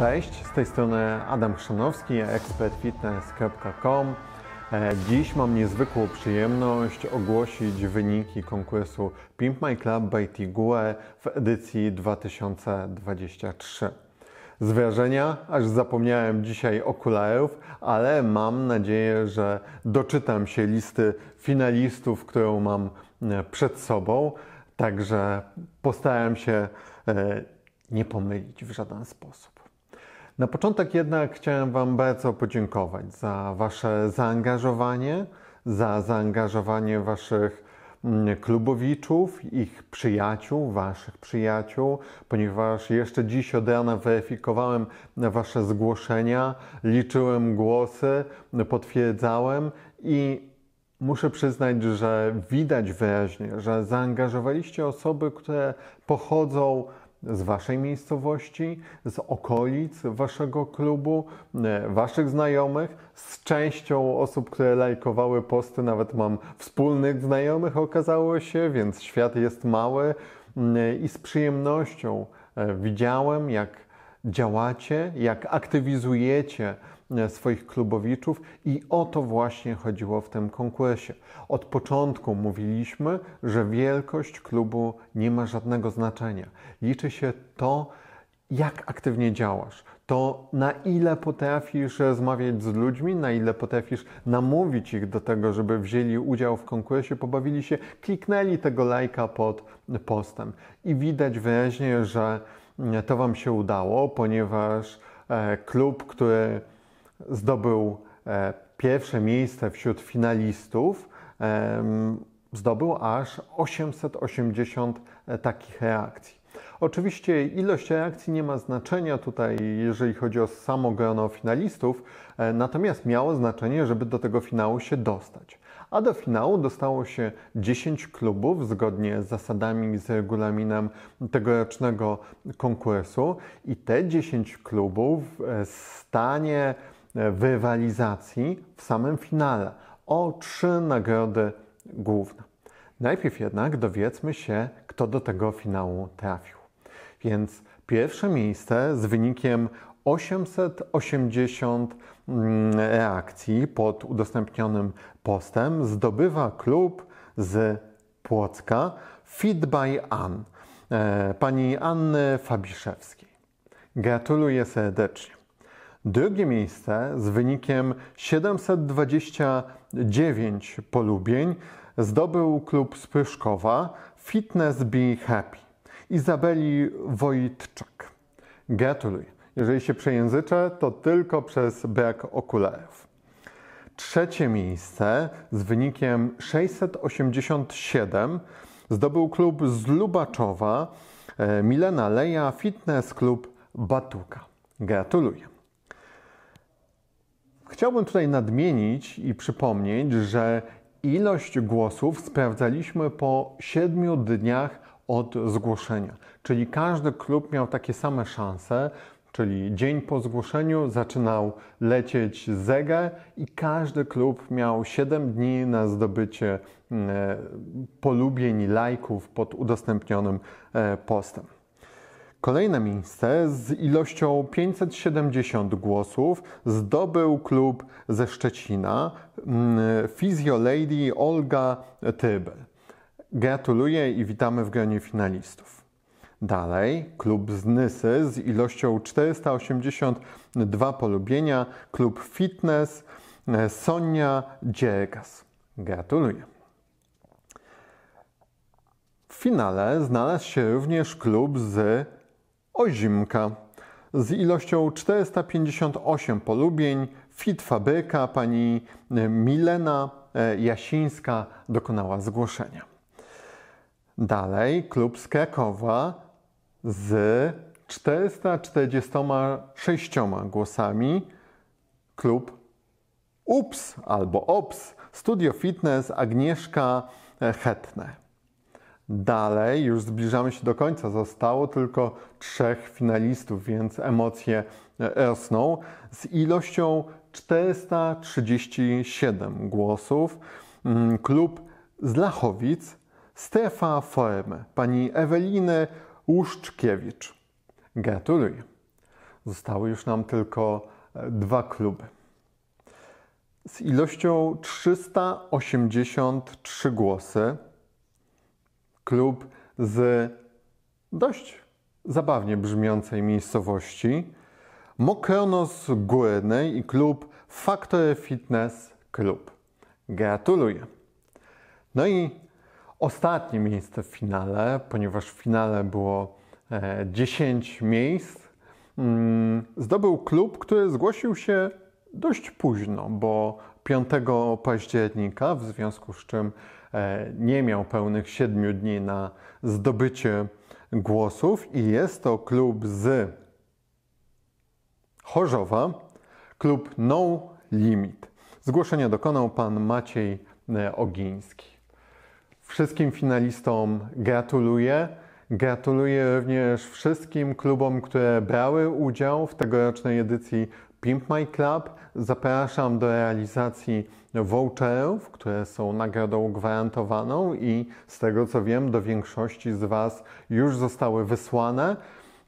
Cześć, z tej strony Adam Chrzanowski, expertfitness.com. E, dziś mam niezwykłą przyjemność ogłosić wyniki konkursu Pimp My Club by Tigue w edycji 2023. Z wrażenia, aż zapomniałem dzisiaj okularów, ale mam nadzieję, że doczytam się listy finalistów, którą mam e, przed sobą. Także postaram się e, nie pomylić w żaden sposób. Na początek jednak chciałem Wam bardzo podziękować za Wasze zaangażowanie, za zaangażowanie Waszych mm, klubowiczów, ich przyjaciół, Waszych przyjaciół, ponieważ jeszcze dziś od rana weryfikowałem Wasze zgłoszenia, liczyłem głosy, potwierdzałem i Muszę przyznać, że widać wyraźnie, że zaangażowaliście osoby, które pochodzą z waszej miejscowości, z okolic waszego klubu, e, waszych znajomych, z częścią osób, które lajkowały posty, nawet mam wspólnych znajomych, okazało się, więc świat jest mały mm, i z przyjemnością e, widziałem, jak działacie, jak aktywizujecie e, swoich klubowiczów i o to właśnie chodziło w tym konkursie. Od początku mówiliśmy, że wielkość klubu nie ma żadnego znaczenia. Liczy się to, jak aktywnie działasz, to na ile potrafisz rozmawiać z ludźmi, na ile potrafisz namówić ich do tego, żeby wzięli udział w konkursie, pobawili się, kliknęli tego lajka pod postem. I widać wyraźnie, że to Wam się udało, ponieważ e, klub, który zdobył e, pierwsze miejsce wśród finalistów, zdobył aż 880 e, takich reakcji. Oczywiście ilość reakcji nie ma znaczenia tutaj, jeżeli chodzi o samo grono finalistów, e, natomiast miało znaczenie, żeby do tego finału się dostać. A do finału dostało się 10 klubów zgodnie z zasadami i z regulaminem tegorocznego konkursu i te 10 klubów e, stanie w e, rywalizacji w samym finale o trzy nagrody główne. Najpierw jednak dowiedzmy się, kto do tego finału trafił. Więc pierwsze miejsce z wynikiem 880 mm, reakcji pod udostępnionym postem zdobywa klub z Płocka Feed by Ann, e, pani Anny Fabiszewskiej. Gratuluję serdecznie. Drugie miejsce z wynikiem 729 polubień zdobył klub z Fitness Be Happy Izabeli Wojtczak. Gratuluję. Jeżeli się przejęzyczę, to tylko przez brak okularów. Trzecie miejsce z wynikiem 687 zdobył klub z Lubaczowa e, Milena Leja Fitness Klub Batuka. Gratuluję. Chciałbym tutaj nadmienić i przypomnieć, że Ilość głosów sprawdzaliśmy po 7 dniach od zgłoszenia, czyli każdy klub miał takie same szanse, czyli dzień po zgłoszeniu zaczynał lecieć zegar i każdy klub miał 7 dni na zdobycie mm, e, polubień, lajków pod udostępnionym e, postem. Kolejne miejsce z ilością 570 głosów zdobył klub ze Szczecina mm, Physio Lady Olga Tybel. Gratuluję i witamy w gronie finalistów. Dalej klub z Nysy z ilością 482 polubienia, klub Fitness e, Sonia Dziergas. Gratuluję. W finale znalazł się również klub z Ozimka. Z ilością 458 polubień Fit Fabryka pani e, Milena e, Jasińska dokonała zgłoszenia. Dalej klub z Krakowa z 446 głosami klub UPS albo OPS Studio Fitness Agnieszka e, Hetne. Dalej, już zbliżamy się do końca, zostało tylko trzech finalistów, więc emocje e, rosną. Z ilością 437 głosów mm, klub z Lachowic Stefa Formy, pani Eweliny Łuszczkiewicz. Gratuluję. Zostały już nam tylko e, dwa kluby. Z ilością 383 głosy klub z dość zabawnie brzmiącej miejscowości Mokronos Górnej i klub Factory Fitness Club. Gratuluję. No i ostatnie miejsce w finale, ponieważ w finale było 10 e, miejsc, mm, zdobył klub, który zgłosił się dość późno, bo 5 października, w związku z czym E, nie miał pełnych siedmiu dni na zdobycie głosów i jest to klub z Chorzowa, klub No Limit. Zgłoszenia dokonał pan Maciej e, Ogiński. Wszystkim finalistom gratuluję. Gratuluję również wszystkim klubom, które brały udział w tegorocznej edycji Pimp My Club. Zapraszam do realizacji voucherów, które są nagrodą gwarantowaną i z tego co wiem, do większości z Was już zostały wysłane.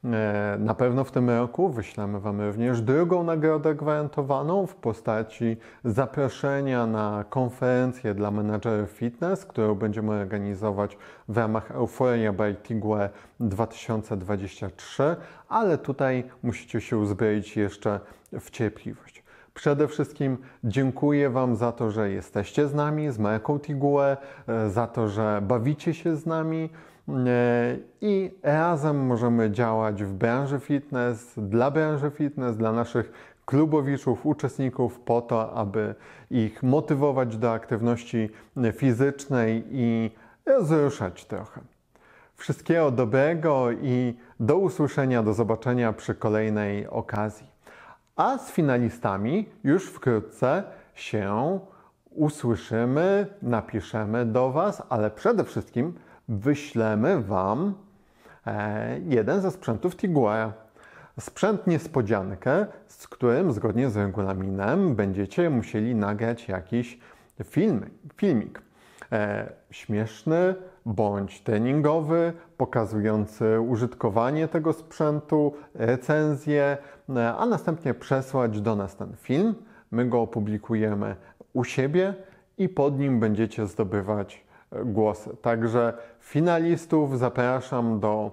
E, na pewno w tym roku wyślemy Wam również drugą nagrodę gwarantowaną w postaci zaproszenia na konferencję dla menedżerów fitness, którą będziemy organizować w ramach Euphoria by Tigue 2023, ale tutaj musicie się uzbroić jeszcze w cierpliwość. Przede wszystkim dziękuję Wam za to, że jesteście z nami, z Marką Tigue, e, za to, że bawicie się z nami. E, I razem możemy działać w branży fitness, dla branży fitness, dla naszych klubowiczów, uczestników po to, aby ich motywować do aktywności fizycznej i rozruszać trochę. Wszystkiego dobrego i do usłyszenia, do zobaczenia przy kolejnej okazji. A z finalistami już wkrótce się usłyszymy, napiszemy do Was, ale przede wszystkim wyślemy Wam e, jeden ze sprzętów Tiguera. Sprzęt niespodziankę, z którym zgodnie z regulaminem będziecie musieli nagrać jakiś film, filmik. E, śmieszny bądź treningowy, pokazujący użytkowanie tego sprzętu, recenzję, e, a następnie przesłać do nas ten film. My go opublikujemy u siebie i pod nim będziecie zdobywać głosy. Także finalistów zapraszam do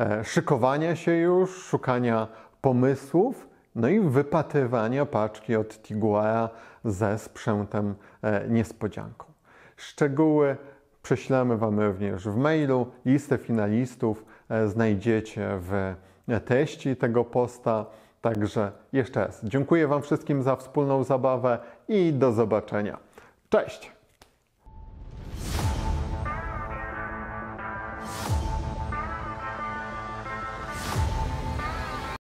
e, szykowania się już, szukania pomysłów, no i wypatrywania paczki od Tiguara ze sprzętem e, niespodzianką. Szczegóły prześlemy Wam również w mailu. Listę finalistów e, znajdziecie w treści tego posta. Także jeszcze raz dziękuję Wam wszystkim za wspólną zabawę i do zobaczenia. Cześć!